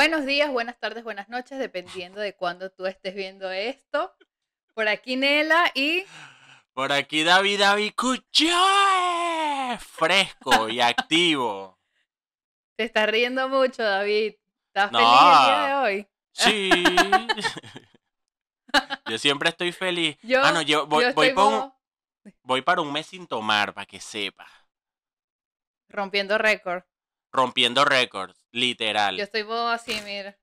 Buenos días, buenas tardes, buenas noches, dependiendo de cuándo tú estés viendo esto. Por aquí Nela y... Por aquí David David Fresco y activo. Te estás riendo mucho, David. ¿Estás feliz el día de hoy? Sí. yo siempre estoy feliz. Yo, ah, no, yo voy, para un, mes sin tomar, para que sepa. Rompiendo récord. Rompiendo récords. Literal. Yo estoy modo así, mira.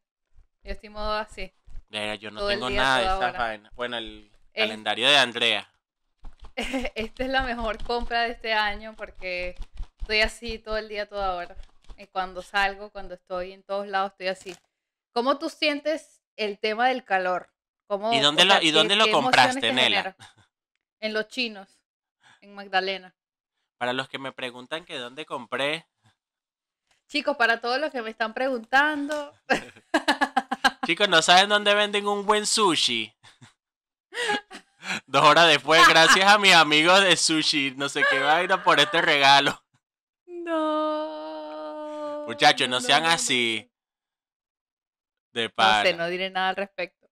Yo estoy modo así. Mira, yo no tengo nada de esa vaina. Bueno, el calendario de Andrea. Esta es la mejor compra de este año porque estoy así todo el día, toda hora. Y cuando salgo, cuando estoy en todos lados, estoy así. ¿Cómo tú sientes el tema del calor? ¿Y dónde lo, ¿y dónde lo compraste, Nela? En los chinos, en Magdalena. Para los que me preguntan que dónde compré, Chicos, para todos los que me están preguntando. Chicos, ¿no saben dónde venden un buen sushi? Dos horas después, gracias a mis amigos de sushi, no sé qué va a vaina por este regalo. No. Muchachos, no, sean así. De par. No sé, no diré nada al respecto.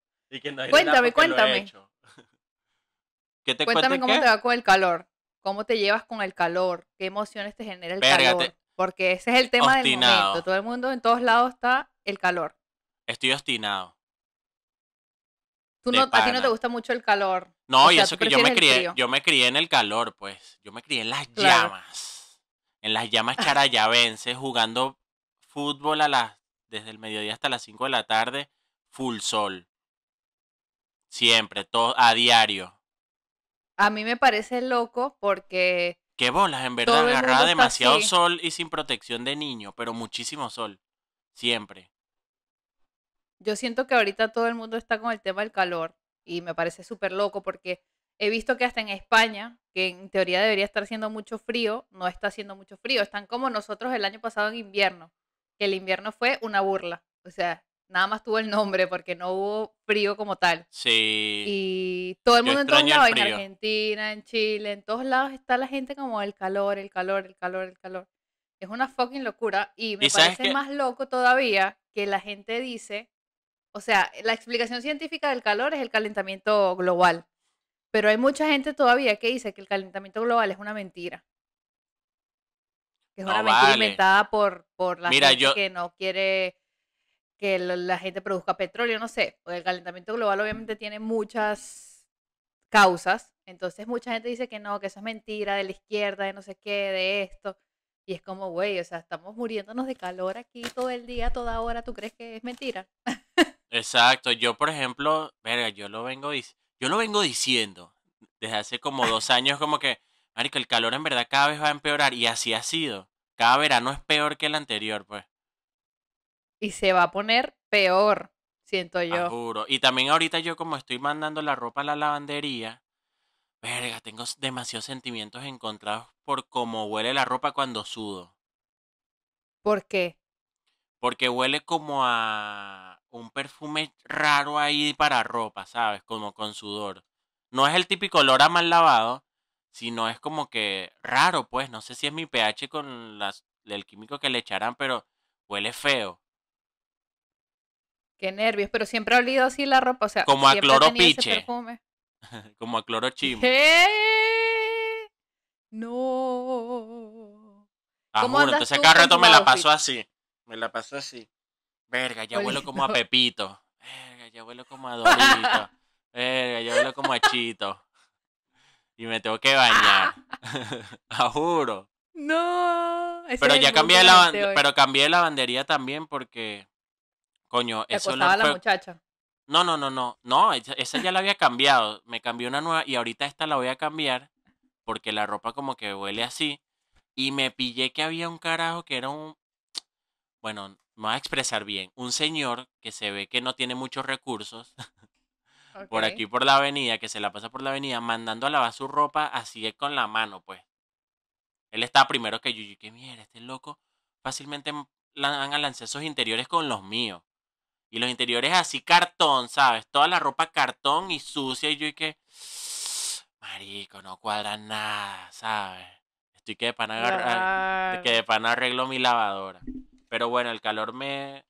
cuéntame, cuéntame. ¿Qué te cuéntame cómo te va con el calor. ¿Cómo te llevas con el calor? ¿Qué emociones te genera el calor? Porque ese es el tema de del momento. Todo el mundo, en todos lados está el calor. Estoy obstinado. Tú no, a ti no te gusta mucho el calor. No, y eso que yo me crié, yo me crié en el calor, pues. Yo me crié en las llamas. En las llamas Vence, jugando fútbol a las, desde el mediodía hasta las 5 de la tarde, full sol. Siempre, todo, a diario. A mí me parece loco porque Qué bolas, en verdad, agarraba demasiado sol y sin protección de niño, pero muchísimo sol. Siempre. Yo siento que ahorita todo el mundo está con el tema del calor y me parece súper loco porque he visto que hasta en España, que en teoría debería estar haciendo mucho frío, no está haciendo mucho frío. Están como nosotros el año pasado en invierno, que el invierno fue una burla. O sea, Nada más tuvo el nombre porque no hubo frío como tal. Sí. Y todo el mundo en todos en Argentina, en Chile, en todos lados está la gente como el calor, el calor, el calor, el calor. Es una fucking locura. Y me parece más loco todavía que la gente dice, o sea, la explicación científica del calor es el calentamiento global. Pero hay mucha gente todavía que dice que el calentamiento global es una mentira. es una mentira inventada por, por la gente que no quiere que la gente produzca petróleo, no sé, porque el calentamiento global obviamente tiene muchas causas, entonces mucha gente dice que no, que eso es mentira de la izquierda, de no sé qué, de esto, y es como, güey, o sea, estamos muriéndonos de calor aquí todo el día, toda hora, ¿tú crees que es mentira? Exacto, yo por ejemplo, verga, yo lo vengo, yo lo vengo diciendo desde hace como dos años, como que, marico, el calor en verdad cada vez va a empeorar, y así ha sido, cada verano es peor que el anterior, pues y se va a poner peor, siento yo. seguro Y también ahorita yo como estoy mandando la ropa a la lavandería, verga, tengo demasiados sentimientos encontrados por cómo huele la ropa cuando sudo. ¿Por qué? Porque huele como a un perfume raro ahí para ropa, ¿sabes? Como con sudor. No es el típico olor a mal lavado, sino es como que raro, pues. No sé si es mi pH con las, el químico que le echarán, pero huele feo. Qué nervios, pero siempre ha olido así la ropa, o sea, como a cloro piche. como a cloro chimo. No. Amor, entonces cada me la pasó así. Me la pasó así. Verga, ya vuelo como a Pepito. Verga, ya vuelo como a Dorito. Verga, ya vuelo como a Chito. Y me tengo que bañar. a juro. No. Pero ya cambié la, pero cambié la bandería también porque Coño, Te eso la muchacha. No, no, no, no, no, esa ya la había cambiado, me cambió una nueva y ahorita esta la voy a cambiar porque la ropa como que huele así y me pillé que había un carajo que era un, bueno, me voy a expresar bien, un señor que se ve que no tiene muchos recursos por aquí por la avenida, que se la pasa por la avenida mandando a lavar su ropa así con la mano, pues. Él está primero que yo, que mierda, este loco fácilmente van a lanzar esos interiores con los míos. Y los interiores así cartón, ¿sabes? Toda la ropa cartón y sucia. Y yo y que. Marico, no cuadra nada, ¿sabes? Estoy que de pan, que arreglo mi lavadora. Pero bueno, el calor me.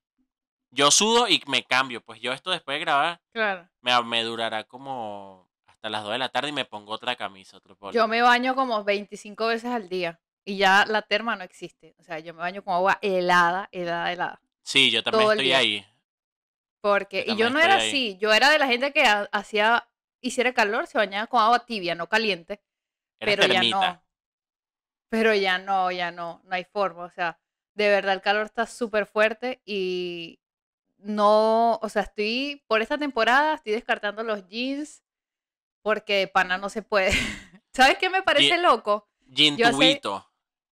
Yo sudo y me cambio. Pues yo esto después de grabar. Claro. Me, durará como hasta las 2 de la tarde y me pongo otra camisa, otro polo. Yo me baño como 25 veces al día. Y ya la terma no existe. O sea, yo me baño con agua helada, helada, helada. Sí, yo también estoy ahí. Porque, y yo no era así, yo era de la gente que hacía, hiciera calor, se bañaba con agua tibia, no caliente. pero ya no. Pero ya no, ya no, no hay forma. O sea, de verdad el calor está súper fuerte y no, o sea, estoy, por esta temporada estoy descartando los jeans porque pana no se puede. ¿Sabes qué me parece loco? Jean tubito.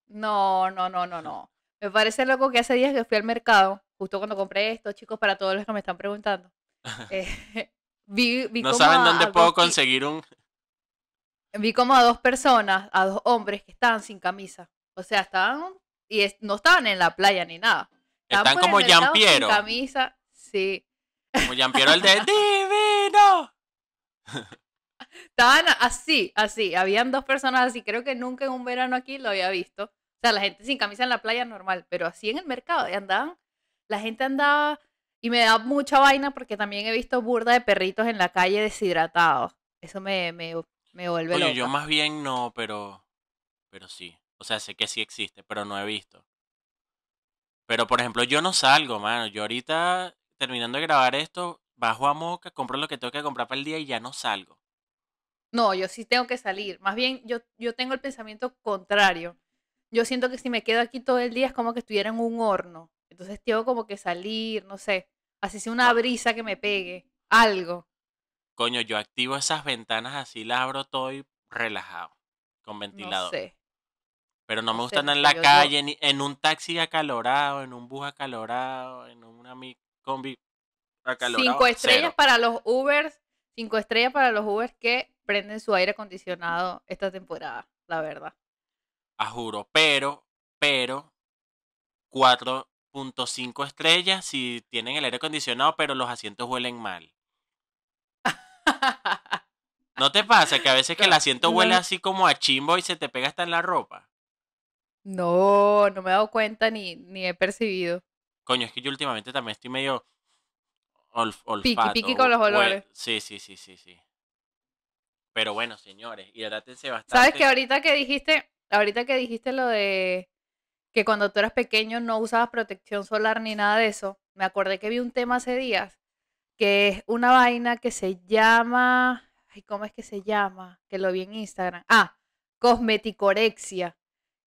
No, no, no, no, no. Me parece loco que hace días que fui al mercado justo cuando compré esto, chicos, para todos los que me están preguntando. Eh, no saben dónde puedo conseguir un... Vi como a dos personas, a dos hombres que estaban sin camisa. O sea, estaban... Y no estaban en la playa ni nada. Estaban están pues, como Jampiero. Sin camisa, sí. Como Piero el de Divino. estaban así, así. Habían dos personas así. Creo que nunca en un verano aquí lo había visto. O sea, la gente sin camisa en la playa normal, pero así en el mercado y andaban la gente andaba y me da mucha vaina porque también he visto burda de perritos en la calle deshidratados. Eso me, me, me vuelve Oye, yo más bien no, pero, pero sí. O sea, sé que sí existe, pero no he visto. Pero por ejemplo, yo no salgo, mano. Yo ahorita, terminando de grabar esto, bajo a Moca, compro lo que tengo que comprar para el día y ya no salgo. No, yo sí tengo que salir. Más bien, yo, yo tengo el pensamiento contrario. Yo siento que si me quedo aquí todo el día es como que estuviera en un horno. Entonces tengo como que salir, no sé, así sea una brisa que me pegue, algo. Coño, yo activo esas ventanas así, las abro todo y relajado, con ventilador. No sé. Pero no, me gusta andar en la calle, en un taxi acalorado, en un bus acalorado, en una combi acalorado. Cinco estrellas para los Ubers, cinco estrellas para los Ubers que prenden su aire acondicionado esta temporada, la verdad. A juro, pero, pero, cuatro .5 estrellas si tienen el aire acondicionado, pero los asientos huelen mal. ¿No te pasa que a veces que el asiento huele así como a chimbo y se te pega hasta en la ropa? No, no me he dado cuenta ni, ni he percibido. Coño, es que yo últimamente también estoy medio olfato. Piqui, piqui con los olores. Sí, sí, sí, sí, sí. Pero bueno, señores, y hidrátense bastante. Sabes que ahorita que dijiste, ahorita que dijiste lo de que cuando tú eras pequeño no usabas protección solar ni nada de eso. Me acordé que vi un tema hace días, que es una vaina que se llama, ay, ¿cómo es que se llama? Que lo vi en Instagram. Ah, cosmeticorexia,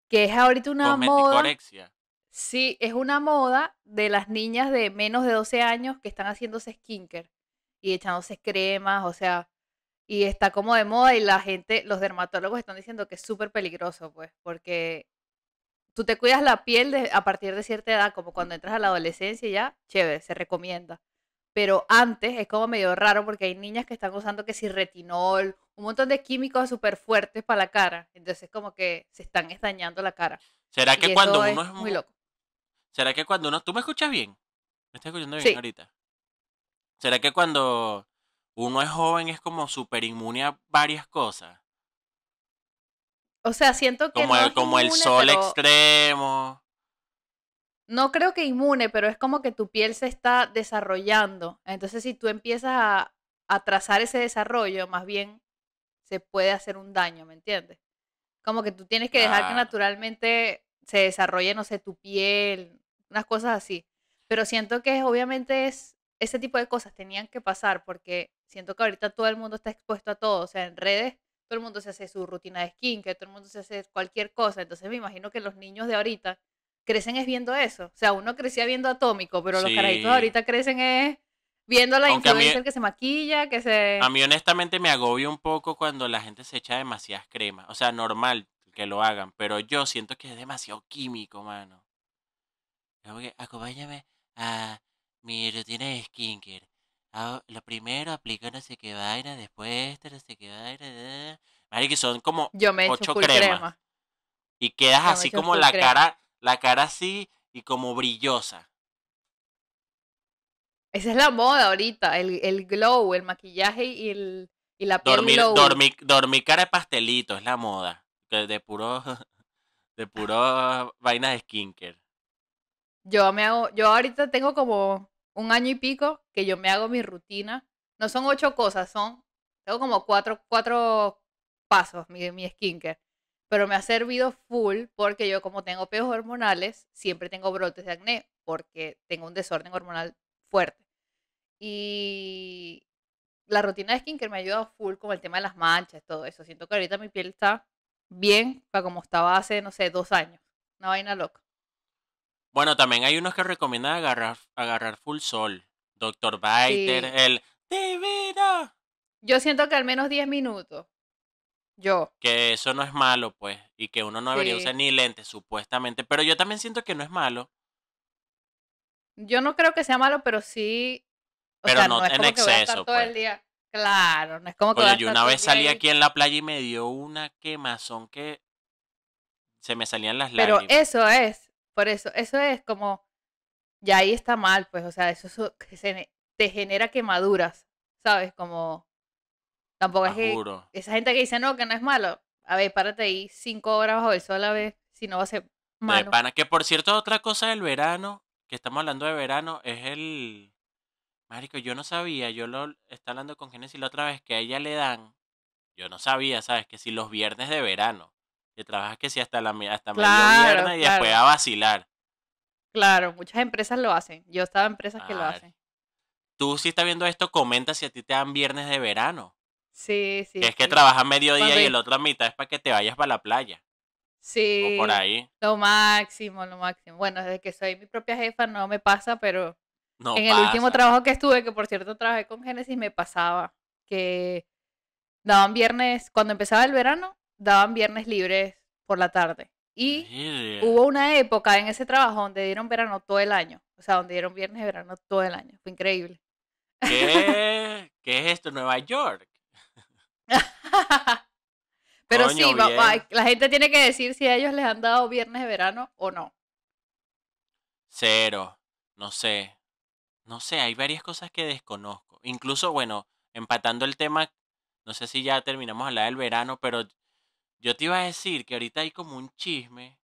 que es ahorita una moda. Cosmeticorexia. Sí, es una moda de las niñas de menos de 12 años que están haciéndose skincare y echándose cremas, o sea, y está como de moda y la gente, los dermatólogos están diciendo que es súper peligroso, pues, porque tú te cuidas la piel a partir de cierta edad, como cuando entras a la adolescencia y ya, chévere, se recomienda. Pero antes es como medio raro porque hay niñas que están usando que si retinol, un montón de químicos súper fuertes para la cara. Entonces como que se están estañando la cara. ¿Será que cuando uno es muy loco? ¿Será que cuando uno... ¿Tú me escuchas bien? ¿Me estás escuchando bien ahorita? ¿Será que cuando uno es joven es como súper inmune a varias cosas? O sea, siento que. Como, el, como el sol extremo. No creo que inmune, pero es como que tu piel se está desarrollando. Entonces, si tú empiezas a atrasar ese desarrollo, más bien se puede hacer un daño, ¿me entiendes? Como que tú tienes que dejar que naturalmente se desarrolle, no sé, tu piel, unas cosas así. Pero siento que obviamente es, ese tipo de cosas tenían que pasar porque siento que ahorita todo el mundo está expuesto a todo. O sea, en redes todo el mundo se hace su rutina de skin, que todo el mundo se hace cualquier cosa. Entonces me imagino que los niños de ahorita crecen es viendo eso. O sea, uno crecía viendo Atómico, pero los carajitos ahorita crecen es viendo la influencia en que se maquilla, que se... A mí honestamente me agobia un poco cuando la gente se echa demasiadas cremas. O sea, normal que lo hagan, pero yo siento que es demasiado químico, mano. acompáñame a mi rutina de skincare. Ah, lo primero, aplica no sé qué vaina, después te no sé qué vaina. que eh, son como ocho cremas. Y quedas así como la cara, la cara así y como brillosa. Esa es la moda ahorita, el, el glow, el maquillaje y, el, y la piel dormir, Dormir, cara de pastelito, es la moda. De puro, de puro vainas de skinker. Yo me hago, yo ahorita tengo como un año y pico que yo me hago mi rutina. No son ocho cosas, son, tengo como cuatro, cuatro pasos, mi, mi skincare. Pero me ha servido full porque yo como tengo peos hormonales, siempre tengo brotes de acné porque tengo un desorden hormonal fuerte. Y la rutina de skincare me ha ayudado full con el tema de las manchas, todo eso. Siento que ahorita mi piel está bien para como estaba hace, no sé, dos años. Una vaina loca. Bueno, también hay unos que recomiendan agarrar, agarrar full sol. Doctor Biter, el. De vera. Yo siento que al menos 10 minutos. Yo. Que eso no es malo, pues. Y que uno no debería usar ni lentes, supuestamente. Pero yo también siento que no es malo. Yo no creo que sea malo, pero sí. pero no, es en exceso. todo el pues. día. Claro, no es como que. yo una vez salí aquí en la playa y me dio una quemazón que se me salían las lágrimas. Pero eso es por eso, eso es como, ya ahí está mal, pues, o sea, eso, se, te genera quemaduras, ¿sabes? Como, tampoco es que esa gente que dice, no, que no es malo, a ver, párate ahí cinco horas bajo el sol a ver si no va a ser malo. que por cierto, otra cosa del verano, que estamos hablando de verano, es el... Marico, yo no sabía, yo lo estaba hablando con Genesis la otra vez, que a ella le dan, yo no sabía, ¿sabes? Que si los viernes de verano, que trabajas que si sí hasta la hasta y después a vacilar. Claro, muchas empresas lo hacen. Yo estaba en empresas que lo hacen. Tú si estás viendo esto, comenta si a ti te dan viernes de verano. Sí, sí. es que trabajas mediodía y el otro a mitad es para que te vayas para la playa. Sí. O por ahí. Lo máximo, lo máximo. Bueno, desde que soy mi propia jefa no me pasa, pero no en el último trabajo que estuve, que por cierto trabajé con Genesis me pasaba que daban viernes, cuando empezaba el verano, daban viernes libres por la tarde. Y hubo una época en ese trabajo donde dieron verano todo el año. O sea, donde dieron viernes de verano todo el año. Fue increíble. ¿Qué, es esto? Nueva York. Pero sí, la gente tiene que decir si a ellos les han dado viernes de verano o no. Cero. No sé. No sé, hay varias cosas que desconozco. Incluso, bueno, empatando el tema, no sé si ya terminamos a hablar del verano, pero yo te iba a decir que ahorita hay como un chisme.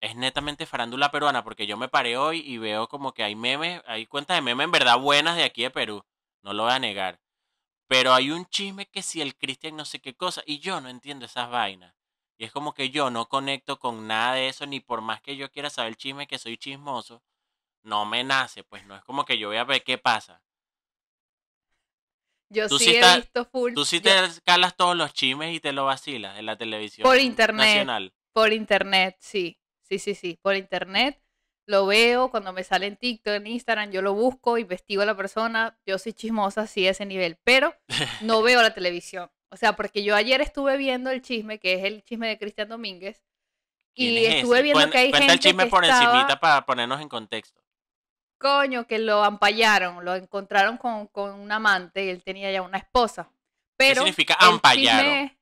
Es netamente farándula peruana, porque yo me paré hoy y veo como que hay memes, hay cuentas de memes en verdad buenas de aquí de Perú. No lo voy a negar. Pero hay un chisme que si el Cristian no sé qué cosa, y yo no entiendo esas vainas. Y es como que yo no conecto con nada de eso, ni por más que yo quiera saber el chisme, que soy chismoso, no me nace, pues no es como que yo voy a ver qué pasa. Yo sí, he visto full. Tú sí te calas todos los chimes y te lo vacilas en la televisión. Por internet. Por internet, sí. Sí, sí, sí. Por internet lo veo cuando me sale en TikTok, en Instagram, yo lo busco, investigo a la persona. Yo soy chismosa, sí, a ese nivel. Pero no veo la televisión. O sea, porque yo ayer estuve viendo el chisme, que es el chisme de Cristian Domínguez. Y estuve viendo que hay gente. Cuenta el chisme por encimita para ponernos en contexto. Coño, que lo ampallaron, lo encontraron con, un amante y él tenía ya una esposa. Pero ¿Qué significa ampallaron?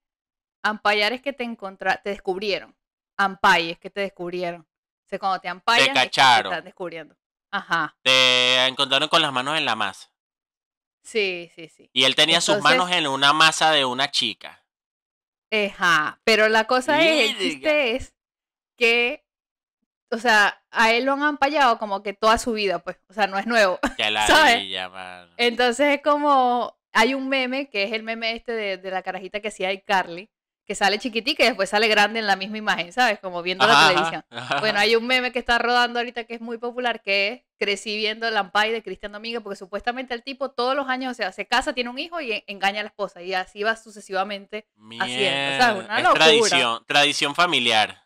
ampallar es que te encontra te descubrieron. Ampay es que te descubrieron. O sea, cuando te ampallan, te están descubriendo. Ajá. Te encontraron con las manos en la masa. Sí, sí, sí. Y él tenía sus manos en una masa de una chica. Ajá. Pero la cosa es, el chiste es que o sea, a él lo han ampallado como que toda su vida, pues, o sea, no es nuevo. Ya Entonces es como, hay un meme que es el meme este de, la carajita que hacía Carly, que sale chiquitica y después sale grande en la misma imagen, ¿sabes? Como viendo la televisión. Bueno, hay un meme que está rodando ahorita que es muy popular, que es crecí viendo el Ampay de Cristian Domínguez, porque supuestamente el tipo todos los años, o sea, se casa, tiene un hijo y engaña a la esposa, y así va sucesivamente haciendo, Una es Tradición, tradición familiar.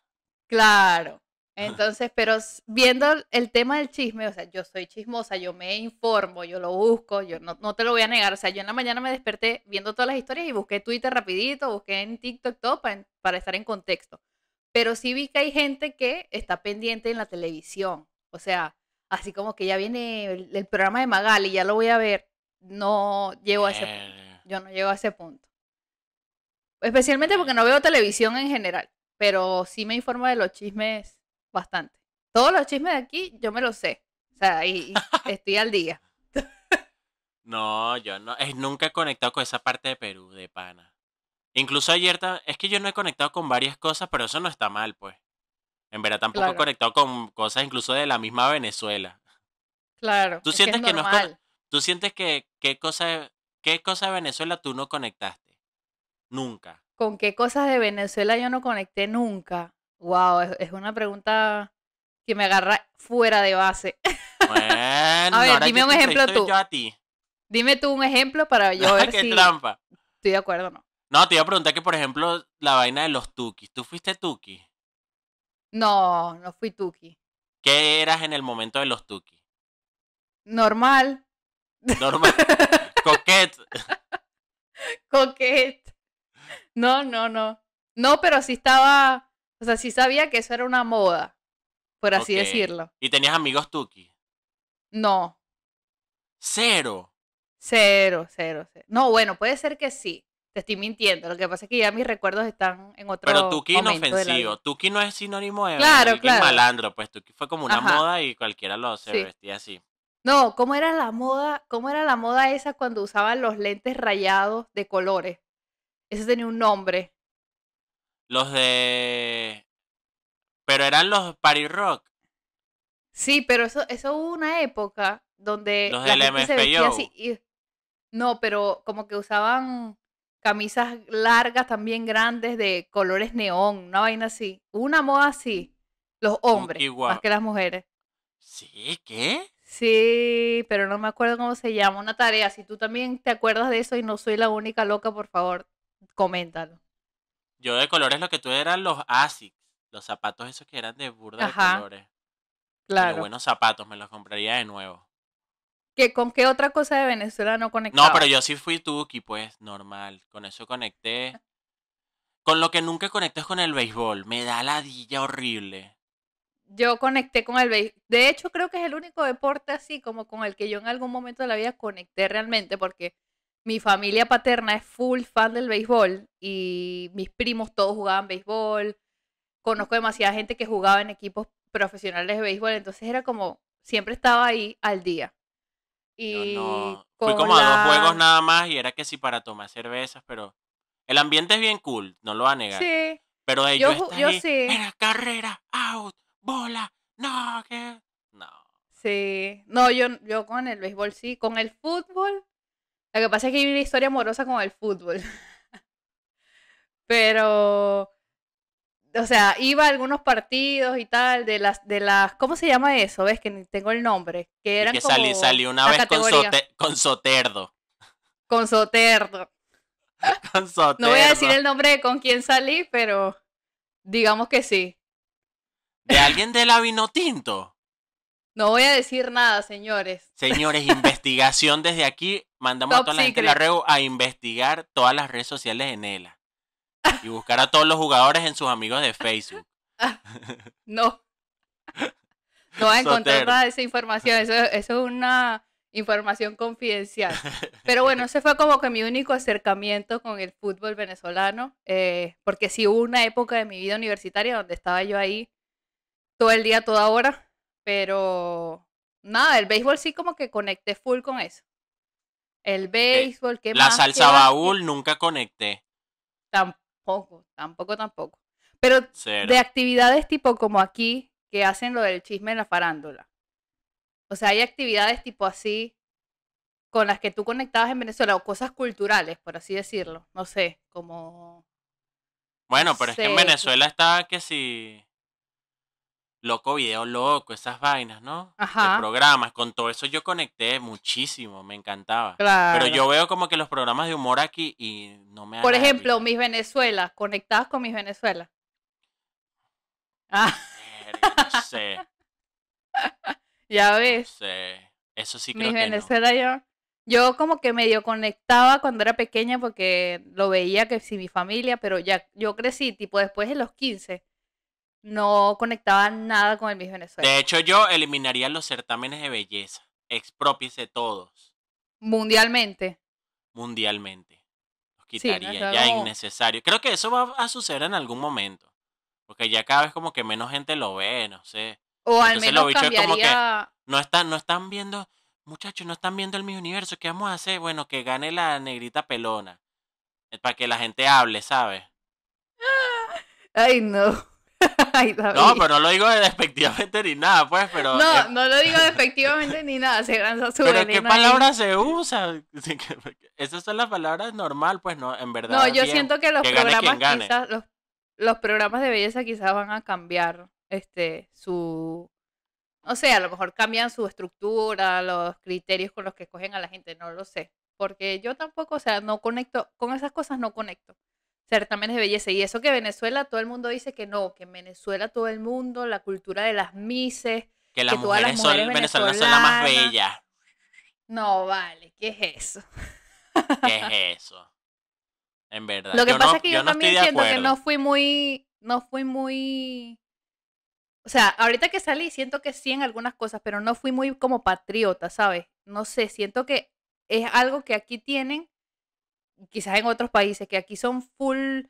Claro. Entonces, pero viendo el tema del chisme, o sea, yo soy chismosa, yo me informo, yo lo busco, yo no, te lo voy a negar. O sea, yo en la mañana me desperté viendo todas las historias y busqué Twitter rapidito, busqué en TikTok todo para, estar en contexto. Pero sí vi que hay gente que está pendiente en la televisión. O sea, así como que ya viene el, programa de Magali, ya lo voy a ver. No llego a ese punto. Yo no llego a ese punto. Especialmente porque no veo televisión en general, pero sí me informo de los chismes bastante. Todos los chismes de aquí yo me los sé. O sea, y, estoy al día. No, yo no, es, eh, nunca he conectado con esa parte de Perú, de pana. Incluso ayer, es que yo no he conectado con varias cosas, pero eso no está mal, pues. En verdad tampoco he conectado con cosas incluso de la misma Venezuela. Claro. ¿Tú sientes que, no ¿Tú sientes que qué cosa, qué cosa de Venezuela tú no conectaste? Nunca. ¿Con qué cosas de Venezuela yo no conecté nunca? Wow, es, una pregunta que me agarra fuera de base. Bueno, a ver, dime un ejemplo tú. Dime tú un ejemplo para yo ver Qué trampa. estoy de acuerdo no. No, te iba a preguntar que, por ejemplo, la vaina de los tukis. ¿Tú fuiste tuki? No, no fui tuki. ¿Qué eras en el momento de los tuki? Normal. Normal. Coquete. Coquet. No, no, no. No, pero sí estaba o sea, sí sabía que eso era una moda, por así decirlo. ¿Y tenías amigos tuki? No. Cero. Cero, cero, cero. No, bueno, puede ser que sí. Te estoy mintiendo. Lo que pasa es que ya mis recuerdos están en otro Pero Tuki inofensivo. Tuki no es sinónimo de malandro, pues Tuki fue como una moda y cualquiera lo se vestía así. No, ¿cómo era la moda? ¿Cómo era la moda esa cuando usaban los lentes rayados de colores? Ese tenía un nombre. Los de... Pero eran los party rock. Sí, pero eso, eso hubo una época donde... Los del No, pero como que usaban camisas largas también grandes de colores neón, una vaina así. Una moda así. Los hombres, más que las mujeres. ¿Sí? ¿Qué? Sí, pero no me acuerdo cómo se llama. Una tarea. Si tú también te acuerdas de eso y no soy la única loca, por favor, coméntalo. Yo de colores lo que tuve eran los ASICs, los zapatos esos que eran de burda de colores. Claro. Pero buenos zapatos, me los compraría de nuevo. ¿Con qué otra cosa de Venezuela no conecté? No, pero yo sí fui Tuki, pues, normal. Con eso conecté. Con lo que nunca conecté es con el béisbol. Me da ladilla horrible. Yo conecté con el béisbol. De hecho, creo que es el único deporte así como con el que yo en algún momento de la vida conecté realmente, porque mi familia paterna es full fan del béisbol y mis primos todos jugaban béisbol. Conozco demasiada gente que jugaba en equipos profesionales de béisbol, entonces era como, siempre estaba ahí al día. Y no, fui como a dos juegos nada más y era que sí para tomar cervezas, pero el ambiente es bien cool, no lo va a negar. Sí. Pero ellos yo, yo, carrera, out, bola, no, que... No. Sí, no, yo, yo con el béisbol sí, con el fútbol lo que pasa es que hay una historia amorosa con el fútbol. Pero, o sea, iba a algunos partidos y tal, de las, de las, ¿cómo se llama eso? ¿Ves? Que ni tengo el nombre. Que salí, salí una vez con, Soterdo. Con Soterdo. No voy a decir el nombre con quién salí, pero digamos que sí. ¿De alguien del la no voy a decir nada, señores. Señores, investigación desde aquí. Mandamos a toda la gente de la a investigar todas las redes sociales en ella Y buscar a todos los jugadores en sus amigos de Facebook. no. No va a encontrar nada de esa información. Eso, es una información confidencial. Pero bueno, ese fue como que mi único acercamiento con el fútbol venezolano. Eh, porque sí hubo una época de mi vida universitaria donde estaba yo ahí todo el día, toda hora pero nada, el béisbol sí como que conecté full con eso. El béisbol, ¿qué La salsa baúl nunca conecté. Tampoco, tampoco, tampoco. Pero de actividades tipo como aquí, que hacen lo del chisme en la farándula. O sea, hay actividades tipo así con las que tú conectabas en Venezuela o cosas culturales, por así decirlo. No sé, como... Bueno, pero es que en Venezuela está que si... Loco Video Loco, esas vainas, ¿no? Ajá. programas, con todo eso yo conecté muchísimo, me encantaba. Claro. Pero yo veo como que los programas de humor aquí y no me Por ejemplo, Mis Venezuela, conectadas con Mis Venezuela. Ah. ya ves. Eso sí creo Mis Venezuela yo yo como que medio conectaba cuando era pequeña porque lo veía que si mi familia, pero ya yo crecí tipo después de los 15 no conectaba nada con el Miss Venezuela. De hecho, yo eliminaría los certámenes de belleza. Expropiese todos. Mundialmente. Mundialmente. Los quitaría, ya innecesario. Creo que eso va a suceder en algún momento. Porque ya cada vez como que menos gente lo ve, no sé. O al menos cambiaría... como que no están, no están viendo, muchachos, no están viendo el mismo Universo. ¿Qué vamos a hacer? Bueno, que gane la negrita pelona. Eh, para que la gente hable, ¿sabes? Ay, no. no, pero no lo digo despectivamente ni nada, pues, pero... No, no lo digo despectivamente ni nada, se lanza su Pero ¿qué palabra se usa? Esas son las palabras normal, pues, no, en verdad. No, yo siento que los programas quizás, los, programas de belleza quizás van a cambiar, este, su... O sea, a lo mejor cambian su estructura, los criterios con los que escogen a la gente, no lo sé. Porque yo tampoco, o sea, no conecto, con esas cosas no conecto también de belleza. Y eso que Venezuela, todo el mundo dice que no, que Venezuela todo el mundo, la cultura de las mises. Que las, mujeres, las mujeres venezolanas, son las más bellas. No, vale, ¿qué es eso? ¿Qué es eso? En verdad. Lo que pasa es que yo, también siento que no fui muy, no fui muy o sea, ahorita que salí siento que sí en algunas cosas, pero no fui muy como patriota, ¿sabes? No sé, siento que es algo que aquí tienen quizás en otros países, que aquí son full,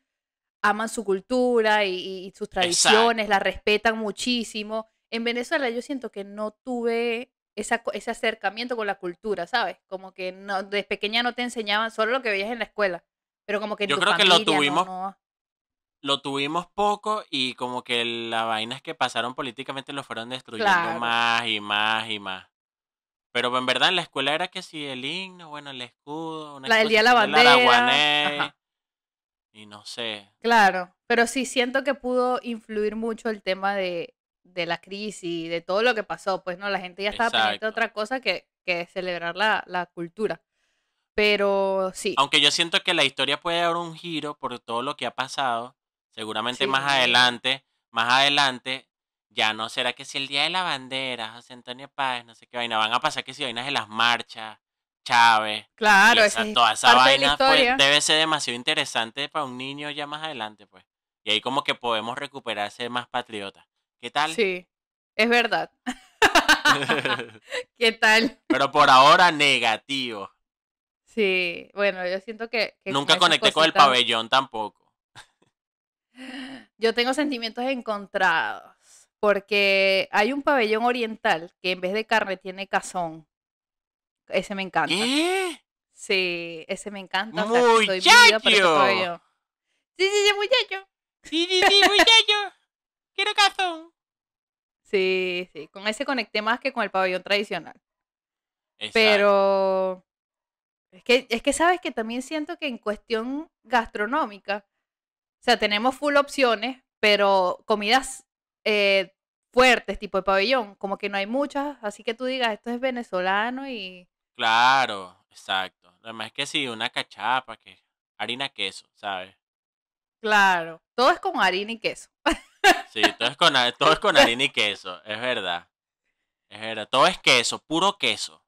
aman su cultura y, sus tradiciones, la respetan muchísimo. En Venezuela yo siento que no tuve ese acercamiento con la cultura, ¿sabes? Como que no, desde pequeña no te enseñaban solo lo que veías en la escuela, pero como que en yo creo que lo tuvimos. Lo tuvimos poco y como que las vainas que pasaron políticamente lo fueron destruyendo más y más y más. Pero en verdad en la escuela era que si el himno, bueno, el escudo, una la día la bandera, y no sé. Claro, pero sí siento que pudo influir mucho el tema de, la crisis, de todo lo que pasó, pues no, la gente ya estaba Exacto. otra cosa que, celebrar la, cultura. Pero sí. Aunque yo siento que la historia puede dar un giro por todo lo que ha pasado, seguramente más adelante, más adelante ya no será que si el día de la bandera, José Antonio Páez, no sé qué vaina, van a pasar que si vainas de las marchas, Chávez. Claro, toda esa vaina pues, debe ser demasiado interesante para un niño ya más adelante, pues. Y ahí como que podemos recuperarse más patriota. ¿Qué tal? Sí, es verdad. ¿Qué tal? Pero por ahora negativo. Sí, bueno, yo siento que... Nunca conecté con el pabellón tampoco. Yo tengo sentimientos encontrados porque hay un pabellón oriental que en vez de carne tiene cazón. Ese me encanta. Sí, ese me encanta. O sea, Sí, sí, sí, muchacho. Sí, sí, sí, muchacho. Quiero cazón. Sí, sí, con ese conecté más que con el pabellón tradicional. Pero es que, es que sabes que también siento que en cuestión gastronómica, o sea, tenemos full opciones, pero comidas eh, fuertes, tipo de pabellón, como que no hay muchas, así que tú digas, esto es venezolano y... Claro, exacto. más es que sí, una cachapa, que harina queso, ¿sabes? Claro, todo es con harina y queso. Sí, todo es con, todo es harina y queso, es verdad. Es verdad, todo es queso, puro queso.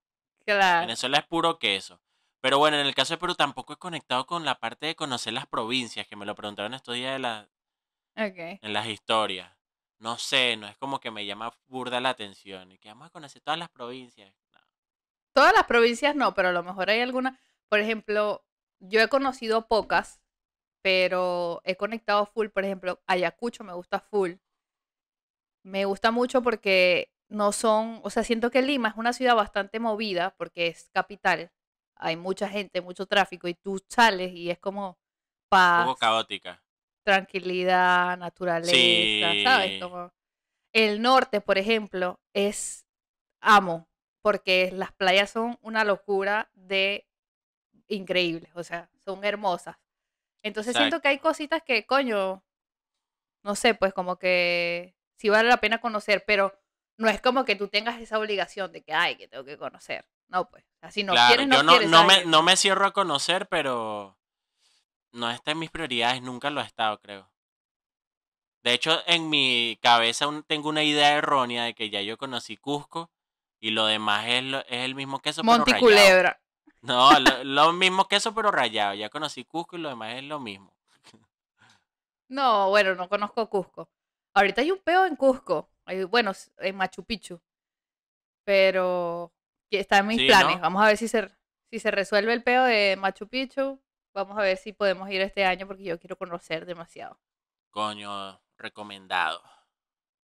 Venezuela es puro queso. Pero bueno, en el caso de Perú tampoco he conectado con la parte de conocer las provincias, que me lo preguntaron estos días de la, en las historias no sé, no es como que me llama burda la atención y que vamos a conocer todas las provincias. Todas las provincias no, pero a lo mejor hay alguna, por ejemplo, yo he conocido pocas, pero he conectado full, por ejemplo, Ayacucho me gusta full. Me gusta mucho porque no son, o sea, siento que Lima es una ciudad bastante movida porque es capital. Hay mucha gente, mucho tráfico y tú sales y es como pa. Un caótica tranquilidad, naturaleza, ¿sabes? Como el norte, por ejemplo, es amo, porque las playas son una locura de increíbles, o sea, son hermosas. Entonces siento que hay cositas que, coño, no sé, pues como que sí vale la pena conocer, pero no es como que tú tengas esa obligación de que, ay, que tengo que conocer. No, pues, así no quieres, no me cierro a conocer, pero no está en mis prioridades, nunca lo ha estado, creo. De hecho, en mi cabeza tengo una idea errónea de que ya yo conocí Cusco y lo demás es, es el mismo queso Monticulebra. pero No, lo, mismo queso pero rayado. Ya conocí Cusco y lo demás es lo mismo. No, bueno, no conozco Cusco. Ahorita hay un peo en Cusco. Hay, eh, bueno, en Machu Picchu. Pero está en mis planes. Vamos a ver si se, si se resuelve el peo de Machu Picchu. Vamos a ver si podemos ir este año porque yo quiero conocer demasiado. Coño, recomendado.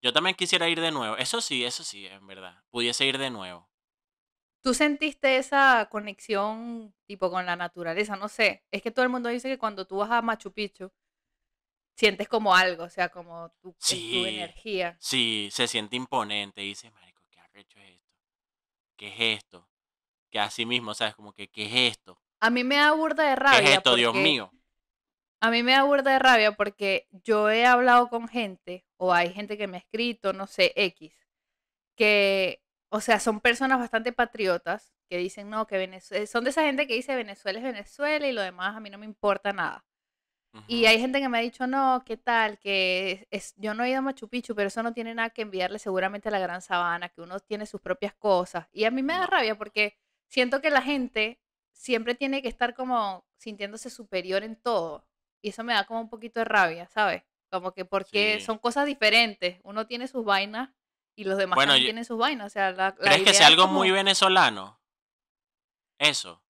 Yo también quisiera ir de nuevo. Eso sí, eso sí, en verdad. Pudiese ir de nuevo. ¿Tú sentiste esa conexión tipo con la naturaleza? No sé. Es que todo el mundo dice que cuando tú vas a Machu Picchu, sientes como algo, o sea, como tu, energía. Sí, se siente imponente. Dice, dices, marico, ¿qué arrecho es esto? ¿Qué es esto? Que así mismo, ¿sabes? Como que, ¿qué es esto? A mí me da burda de rabia. ¿Qué es esto, Dios mío? A mí me da burda de rabia porque yo he hablado con gente, o hay gente que me ha escrito, no sé, X, que, o sea, son personas bastante patriotas que dicen, no, que Venezuela, eh, son de esa gente que dice Venezuela es Venezuela y lo demás a mí no me importa nada. Y hay gente que me ha dicho, no, ¿qué tal? Que es, yo no he ido a Machu Picchu, pero eso no tiene nada que enviarle seguramente a la Gran Sabana, que uno tiene sus propias cosas. Y a mí me da rabia porque siento que la gente siempre tiene que estar como sintiéndose superior en todo. Y eso me da como un poquito de rabia, ¿sabes? Como que porque son cosas diferentes. Uno tiene sus vainas y los demás no tienen sus vainas. O sea, la, ¿Crees que sea algo muy venezolano? Eso.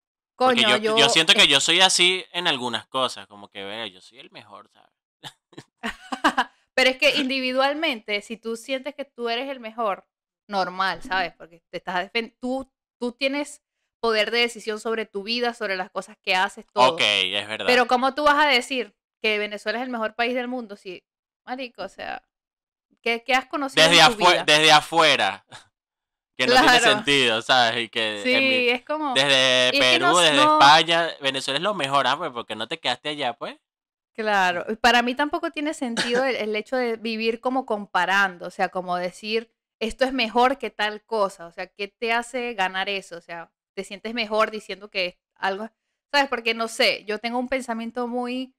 yo, siento que yo soy así en algunas cosas, como que vea, yo soy el mejor, ¿sabes? Pero es que individualmente, si tú sientes que tú eres el mejor, normal, ¿sabes? Porque te estás tú, tú tienes poder de decisión sobre tu vida, sobre las cosas que haces, todo. Ok, es verdad. Pero ¿cómo tú vas a decir que Venezuela es el mejor país del mundo? Sí, marico, o sea, ¿qué, has conocido desde, desde afuera? Que no tiene sentido, ¿sabes? Y que sí, es como... Desde Perú, desde España, Venezuela es lo mejor, ah, pues, porque no te quedaste allá, pues. Claro, para mí tampoco tiene sentido el hecho de vivir como comparando, o sea, como decir, esto es mejor que tal cosa, o sea, ¿qué te hace ganar eso? O sea, te sientes mejor diciendo que algo, ¿sabes? Porque no sé, yo tengo un pensamiento muy,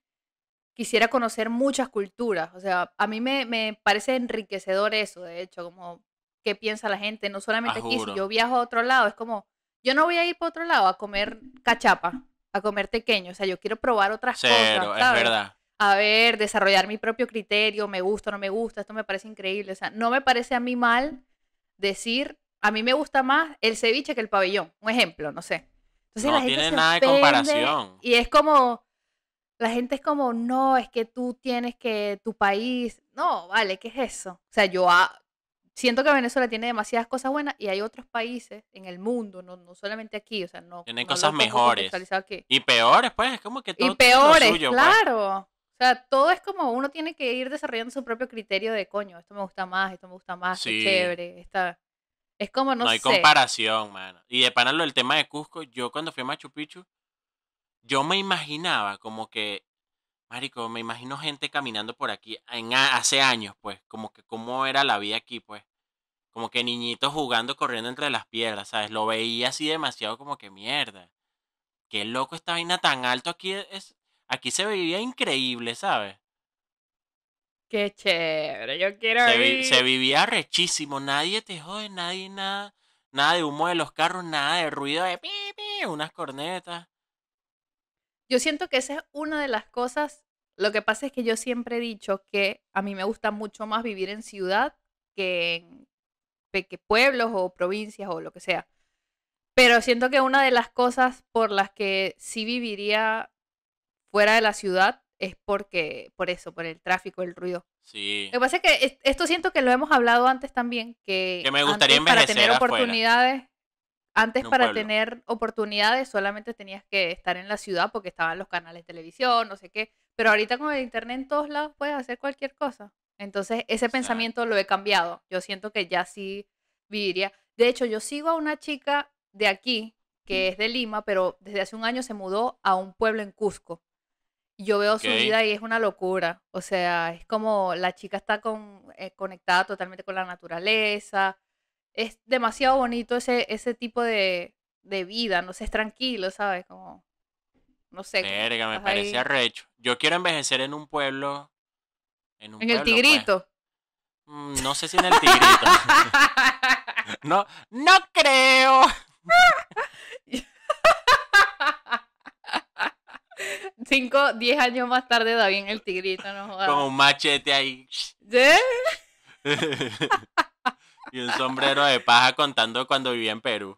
quisiera conocer muchas culturas, o sea, a mí me, parece enriquecedor eso, de hecho, como qué piensa la gente, no solamente aquí, si yo viajo a otro lado, es como, yo no voy a ir por otro lado a comer cachapa, a comer pequeño, o sea, yo quiero probar otras cosas. Es verdad. A ver, desarrollar mi propio criterio, me gusta, no me gusta, esto me parece increíble, o sea, no me parece a mí mal decir, a mí me gusta más el ceviche que el pabellón, un ejemplo, no sé. no tiene nada de comparación. Y es como, la gente es como, no, es que tú tienes que, tu país, no, vale, ¿qué es eso? O sea, yo siento que Venezuela tiene demasiadas cosas buenas y hay otros países en el mundo, no, solamente aquí, o sea, no. Tienen cosas mejores. Y peores, pues, es como que todo. Y peores, pues. claro. O sea, todo es como uno tiene que ir desarrollando su propio criterio de coño, esto me gusta más, esto me gusta más, chévere, está. Es como, no, hay comparación, mano. Y de panalo, el tema de Cusco, yo cuando fui a Machu Picchu, yo me imaginaba como que, marico, me imagino gente caminando por aquí en, hace años, pues, como que cómo era la vida aquí, pues. Como que niñitos jugando, corriendo entre las piedras, ¿sabes? Lo veía así demasiado como que mierda. Qué loco esta vaina tan alto aquí es... Aquí se veía increíble, ¿sabes? Qué chévere, yo quiero se se vivía rechísimo, nadie te jode, nadie nada. Nada de humo de los carros, nada de ruido de unas cornetas. Yo siento que esa es una de las cosas. Lo que pasa es que yo siempre he dicho que a mí me gusta mucho más vivir en ciudad que en pueblos o provincias o lo que sea. Pero siento que una de las cosas por las que sí viviría fuera de la ciudad es porque, por eso, por el tráfico, el ruido. Sí. Lo que pasa es que esto siento que lo hemos hablado antes también, que, me gustaría antes para tener oportunidades, antes para tener oportunidades solamente tenías que estar en la ciudad porque estaban los canales de televisión, no sé qué, pero ahorita con el internet en todos lados puedes hacer cualquier cosa. Entonces ese pensamiento lo he cambiado, yo siento que ya sí viviría. De hecho, yo sigo a una chica de aquí, que es de Lima, pero desde hace un año se mudó a un pueblo en Cusco. Yo veo su vida y es una locura. O sea, es como la chica está con, eh, conectada totalmente con la naturaleza. Es demasiado bonito ese, ese tipo de, vida. No sé, es tranquilo, ¿sabes? Como. No sé. Verga, me parece arrecho. Yo quiero envejecer en un pueblo. En, el pues. Tigrito. Mm, no sé si en el Tigrito. no, no creo. 5, diez años más tarde David en el tigrito, no jodas. Con un machete ahí. y un sombrero de paja contando cuando vivía en Perú.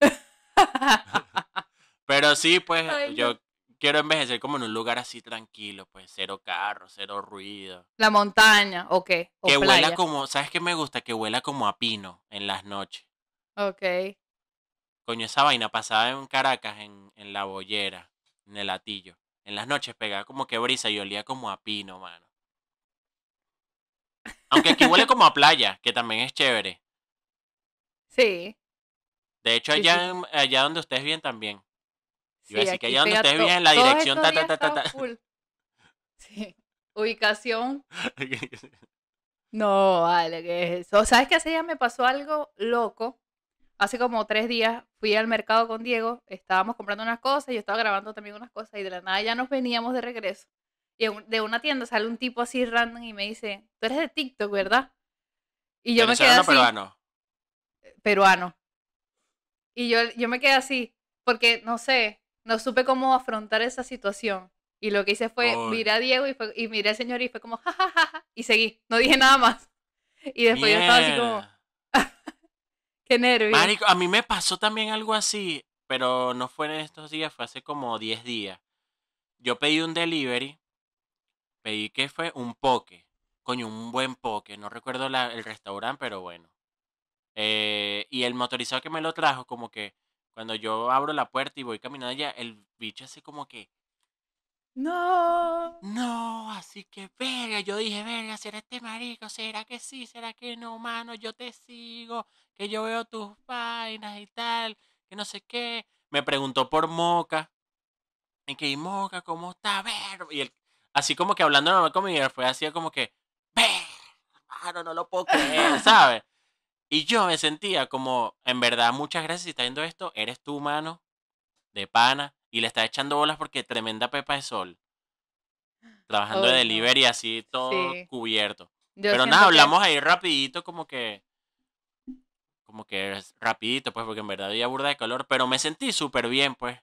Pero sí, pues yo quiero envejecer como en un lugar así tranquilo, pues cero carro, cero ruido. La montaña, ok. que huela como, ¿sabes qué me gusta? Que huela como a pino en las noches. Ok. Coño, esa vaina pasaba en Caracas, en, en La Bollera en el latillo. En las noches pegaba como que brisa y olía como a pino, mano. Aunque aquí huele como a playa, que también es chévere. Sí. De hecho, allá, allá donde ustedes vienen también. Yo sí, que allá donde ustedes vienen en la dirección Sí. Ubicación. no, vale, ¿qué es eso? ¿Sabes qué? Hace ya me pasó algo loco hace como tres días fui al mercado con Diego, estábamos comprando unas cosas, yo estaba grabando también unas cosas y de la nada ya nos veníamos de regreso. Y de una tienda sale un tipo así random y me dice, tú eres de TikTok, ¿verdad? Y yo me quedé así. peruano? Eh, peruano. Y yo, yo me quedé así, porque no sé, no supe cómo afrontar esa situación. Y lo que hice fue, mirar a Diego y, fue, y miré al señor y fue como, jajaja, y seguí, no dije nada más. Y después yo estaba así como, a mí me pasó también algo así, pero no fue en estos días, fue hace como 10 días. Yo pedí un delivery, pedí que fue un poke. Coño, un buen poke. No recuerdo el restaurante, pero bueno. Eh, y el motorizado que me lo trajo, como que cuando yo abro la puerta y voy caminando allá, el bicho hace como que no. No, así que verga. Yo dije, verga, será este marico, será que sí, será que no, mano, yo te sigo, que yo veo tus vainas y tal, que no sé qué. Me preguntó por Moca. En que, Moca, ¿cómo está? verga, Y él, así como que hablando normal conmigo, fue así como que, verga, no lo puedo creer, ¿sabes? Y yo me sentía como, en verdad, muchas gracias si estás viendo esto, eres tú, mano, de pana y le está echando bolas porque tremenda pepa de sol. Trabajando de delivery así todo cubierto. Pero nada, hablamos ahí rapidito como que como que rapidito, pues, porque en verdad había burda de calor, pero me sentí súper bien, pues.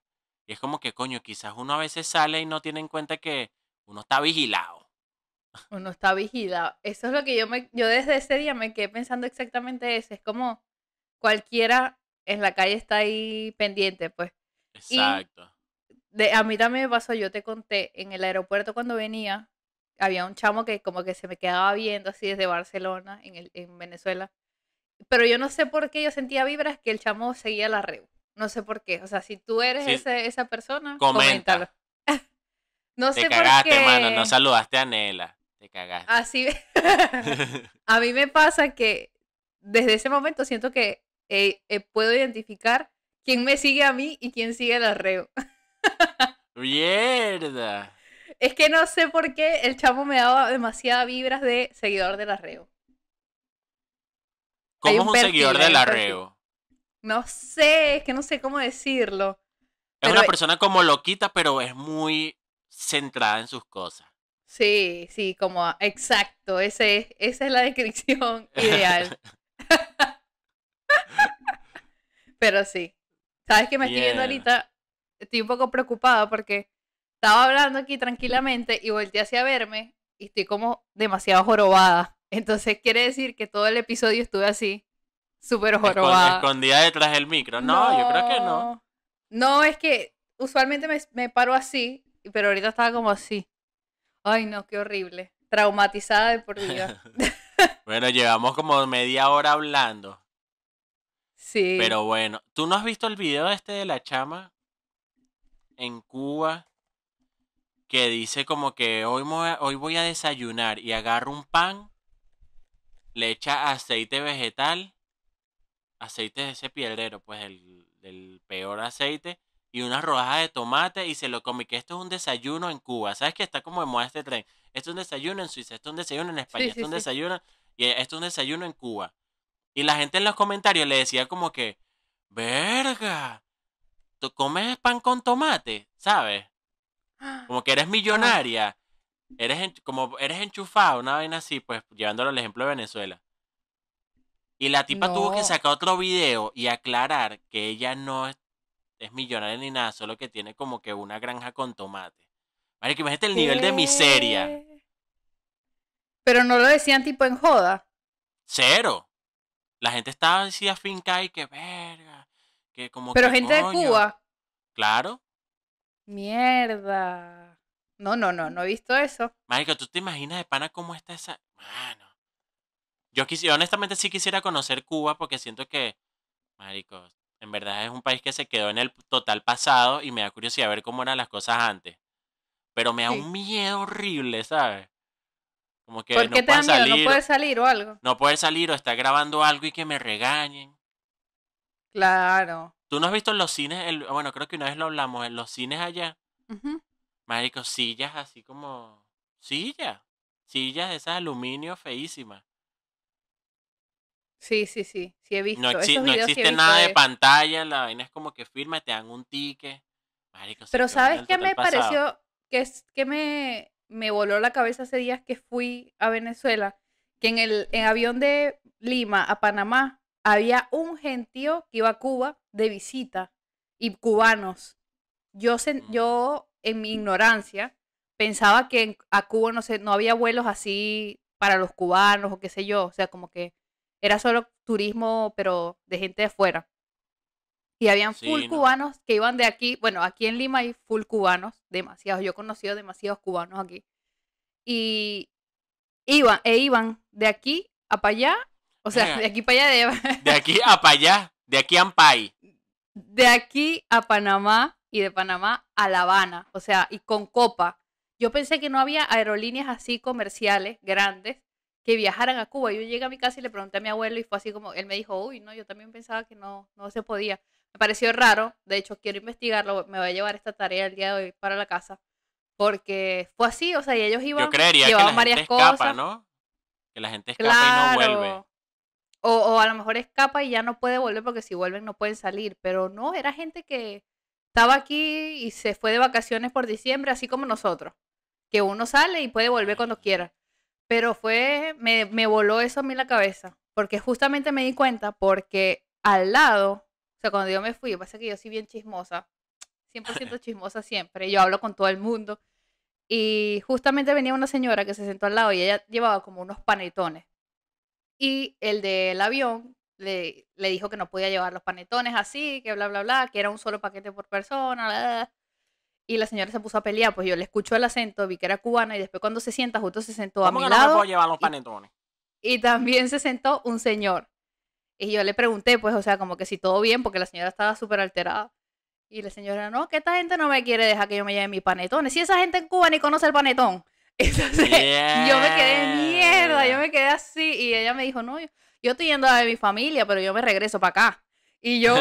Y es como que, coño, quizás uno a veces sale y no tiene en cuenta que uno está vigilado. Uno está vigilado. Eso es lo que yo me, yo desde ese día me quedé pensando exactamente eso. Es como cualquiera en la calle está ahí pendiente, pues. Exacto a mí también me pasó, yo te conté, en el aeropuerto cuando venía, había un chamo que como que se me quedaba viendo así desde Barcelona, en, el, en Venezuela. Pero yo no sé por qué yo sentía vibras que el chamo seguía la reu. No sé por qué. O sea, si tú eres esa persona, comenta. coméntalo. no sé por qué. mano. No saludaste a Nela. Te cagaste. Así. a mí me pasa que desde ese momento siento que eh, eh, puedo identificar quién me sigue a mí y quién sigue la reu. ¡Mierda! Es que no sé por qué el chamo me daba demasiadas vibras de seguidor del arreo. ¿Cómo es un seguidor del arreo? No sé, es que no sé cómo decirlo. Es una e persona como loquita, pero es muy centrada en sus cosas. Sí, sí, como exacto, esa es la descripción ideal. pero sí. ¿Sabes qué me estoy viendo ahorita? estoy un poco preocupada porque estaba hablando aquí tranquilamente y volteé hacia verme y estoy como demasiado jorobada. Entonces quiere decir que todo el episodio estuve así, súper jorobada. escondida detrás del micro. No, yo creo que no. No, es que usualmente me, me paro así, pero ahorita estaba como así. Ay, no, qué horrible. Traumatizada de por vida. bueno, llevamos como media hora hablando. Sí. Pero bueno, ¿tú no has visto el video este de la chama en Cuba que dice como que hoy, hoy voy a desayunar y agarra un pan, le echa aceite vegetal, aceite de ese piedrero, pues el, peor aceite, y una rodaja de tomate y se lo come. Que esto es un desayuno en Cuba. ¿Sabes que está como de moda este tren? Esto es un desayuno en Suiza, esto es un desayuno en España, esto es un desayuno y esto es un desayuno en Cuba. Y la gente en los comentarios le decía como que, verga, comes pan con tomate, ¿sabes? ¡Ah! Como que eres millonaria, eres como eres enchufada, una vaina así, pues llevándolo al ejemplo de Venezuela. Y la tipa tuvo que sacar otro video y aclarar que ella no es, millonaria ni nada, solo que tiene como que una granja con tomate. que imagínate el nivel de miseria. Pero no lo decían tipo en joda. Cero. La gente estaba así finca y que verga pero gente de Cuba. Claro. Mierda. No, no, no, no he visto eso. Marico, ¿tú te imaginas de pana cómo está esa. Mano. Yo, quisiera, honestamente sí quisiera conocer Cuba porque siento que. Marico, en verdad es un país que se quedó en el total pasado y me da curiosidad ver cómo eran las cosas antes. Pero me da un miedo horrible, ¿sabes? Como que ¿Por qué no te da miedo? Salir, ¿No puedes salir o algo? No poder salir o estar grabando algo y que me regañen. Claro. ¿Tú no has visto en los cines? bueno, creo que una vez lo hablamos, en los cines allá. Uh Marico, sillas así como. Sillas. Sillas de esas aluminio feísimas. Sí, sí, sí. Sí he visto. No, existe nada de pantalla. La vaina es como que firma, te dan un ticket. Marico, Pero ¿sabes qué me pareció? Que, es, que me, me voló la cabeza hace días que fui a Venezuela. Que en el en avión de Lima a Panamá había un gentío que iba a Cuba de visita y cubanos. Yo, mm. yo en mi ignorancia, pensaba que a Cuba no, no había vuelos así para los cubanos o qué sé yo. O sea, como que era solo turismo, pero de gente de fuera. Y habían full cubanos que iban de aquí. Bueno, aquí en Lima hay full cubanos, demasiados. Yo he conocido demasiados cubanos aquí. Y iban, e iban de aquí a para allá o sea, de aquí para allá. De... de aquí a para allá, de aquí a Ampay. De aquí a Panamá y de Panamá a La Habana, o sea, y con copa. Yo pensé que no había aerolíneas así comerciales grandes que viajaran a Cuba. Yo llegué a mi casa y le pregunté a mi abuelo y fue así como, él me dijo, uy, no, yo también pensaba que no, no se podía. Me pareció raro, de hecho quiero investigarlo, me voy a llevar esta tarea el día de hoy para la casa, porque fue así, o sea, y ellos iban, yo creería que la gente escapa, ¿no? Que la gente escapa y no vuelve. O, a lo mejor escapa y ya no puede volver porque si vuelven no pueden salir. Pero no, era gente que estaba aquí y se fue de vacaciones por diciembre, así como nosotros. Que uno sale y puede volver cuando quiera. Pero fue, me, me voló eso a mí la cabeza. Porque justamente me di cuenta porque al lado, o sea, cuando yo me fui, pasa que yo soy bien chismosa. 100% chismosa siempre. Yo hablo con todo el mundo. Y justamente venía una señora que se sentó al lado y ella llevaba como unos panetones y el del avión le, le, dijo que no podía llevar los panetones así, que bla, bla, bla, que era un solo paquete por persona, Y la señora se puso a pelear, pues yo le escucho el acento, vi que era cubana y después cuando se sienta, justo se sentó a mi que No llevar los panetones? Y, también se sentó un señor. Y yo le pregunté, pues, o sea, como que si todo bien, porque la señora estaba súper alterada. Y la señora, no, que esta gente no me quiere dejar que yo me lleve mis panetones. Si esa gente en Cuba ni conoce el panetón. Entonces, yo me quedé mierda, yo me quedé así. Y ella me dijo, no, yo, estoy yendo a ver mi familia, pero yo me regreso para acá. Y yo,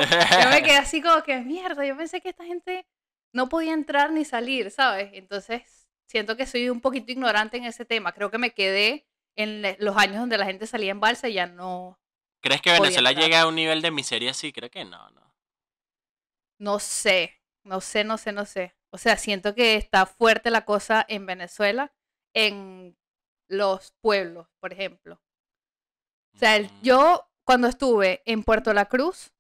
me quedé así como que mierda, yo pensé que esta gente no podía entrar ni salir, ¿sabes? Entonces, siento que soy un poquito ignorante en ese tema. Creo que me quedé en los años donde la gente salía en balsa y ya no. ¿Crees que Venezuela llega a un nivel de miseria Sí, Creo que no, no. No sé, no sé, no sé, no sé. O sea, siento que está fuerte la cosa en Venezuela en los pueblos, por ejemplo. O sea, mm. yo cuando estuve en Puerto La Cruz,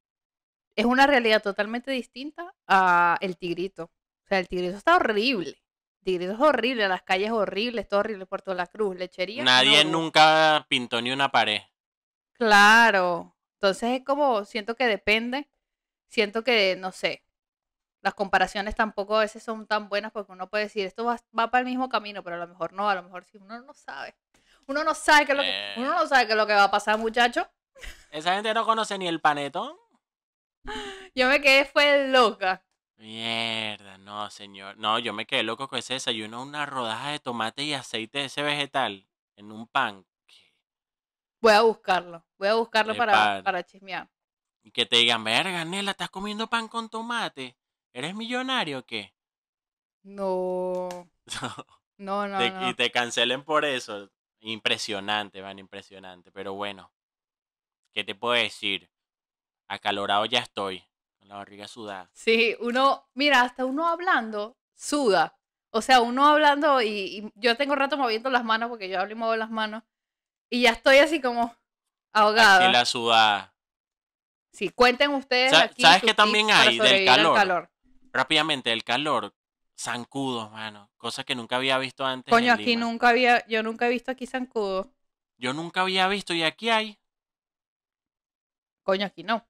es una realidad totalmente distinta a el Tigrito. O sea, el Tigrito está horrible. El Tigrito es horrible, las calles horribles, todo horrible, Puerto La Cruz, lechería. Nadie nunca pintó ni una pared. Claro. Entonces es como, siento que depende, siento que, no sé, las comparaciones tampoco a veces son tan buenas porque uno puede decir, esto va, para el mismo camino, pero a lo mejor no, a lo mejor sí, uno no sabe. Uno no sabe qué lo que, uno eh. no sabe qué lo que va a pasar, muchacho. Esa gente no conoce ni el panetón. Yo me quedé fue loca. Mierda, no, señor. No, yo me quedé loco con ese desayuno, una rodaja de tomate y aceite de ese vegetal en un pan. Voy a buscarlo, voy a buscarlo para, para, chismear. Y que te digan, verga, Nela, estás comiendo pan con tomate. ¿Eres millonario o qué? No. No, no, Y te cancelen por eso. Impresionante, van, impresionante. Pero bueno, ¿qué te puedo decir? Acalorado ya estoy, con la barriga sudada. Sí, uno, mira, hasta uno hablando suda. O sea, uno hablando y, yo tengo un rato moviendo las manos porque yo hablo y muevo las manos. Y ya estoy así como ahogada. En la sudada. Sí, cuenten ustedes. aquí ¿Sabes qué también hay del calor? Rápidamente, el calor, zancudos, mano. Cosa que nunca había visto antes. Coño, aquí nunca había, yo nunca he visto aquí zancudos. Yo nunca había visto y aquí hay. Coño, aquí no.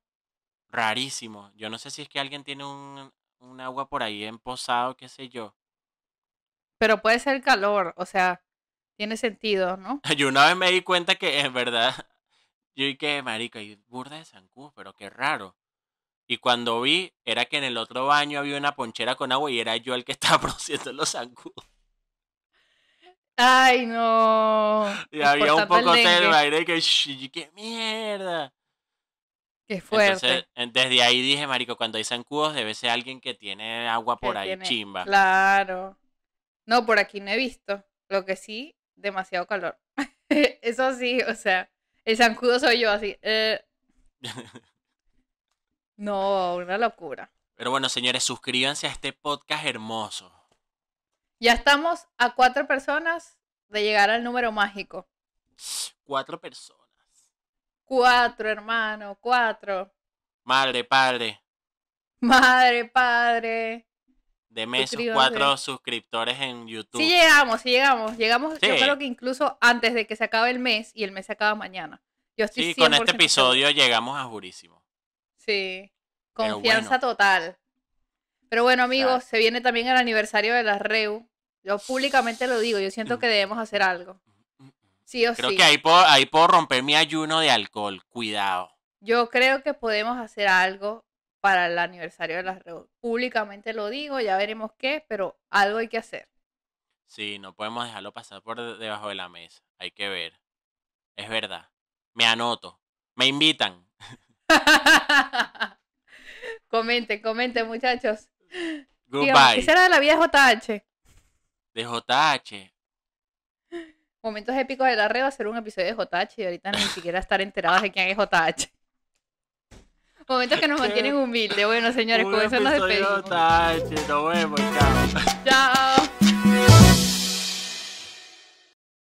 Rarísimo. Yo no sé si es que alguien tiene un, agua por ahí en posado, qué sé yo. Pero puede ser calor, o sea, tiene sentido, ¿no? Yo una vez me di cuenta que es verdad. Yo dije, marico, Y burda de zancudos, pero qué raro. Y cuando vi, era que en el otro baño había una ponchera con agua y era yo el que estaba produciendo los zancudos. Ay, no. Y había un poco de aire que, qué mierda. Qué fuerte. desde ahí dije, marico, cuando hay zancudos debe ser alguien que tiene agua por ahí, chimba. Claro. No, por aquí no he visto. Lo que sí, demasiado calor. Eso sí, o sea, el zancudo soy yo así. Eh. No, una locura. Pero bueno, señores, suscríbanse a este podcast hermoso. Ya estamos a cuatro personas de llegar al número mágico. Cuatro personas. Cuatro, hermano, cuatro. Madre, padre. Madre, padre. Deme sus cuatro suscriptores en YouTube. Sí llegamos, sí llegamos. Llegamos, yo creo que incluso antes de que se acabe el mes, y el mes se acaba mañana. Yo sí, con este episodio llegamos a Jurísimo. Sí, confianza total. Pero bueno, amigos, se viene también el aniversario de la REU. Yo públicamente lo digo, yo siento que debemos hacer algo. Sí o creo sí. Creo que ahí puedo, ahí puedo romper mi ayuno de alcohol, cuidado. Yo creo que podemos hacer algo para el aniversario de la REU. Públicamente lo digo, ya veremos qué, pero algo hay que hacer. Sí, no podemos dejarlo pasar por debajo de la mesa. Hay que ver. Es verdad. Me anoto. Me invitan. comenten, comenten, muchachos. Goodbye. ¿Qué será de la vida de JH? De JH. Momentos épicos de la red va a ser un episodio de JH y ahorita ni siquiera estar enterados de quién es JH. Momentos que nos mantienen humildes. Bueno, señores, con eso nos despedimos. JH, nos vemos, chao. Chao.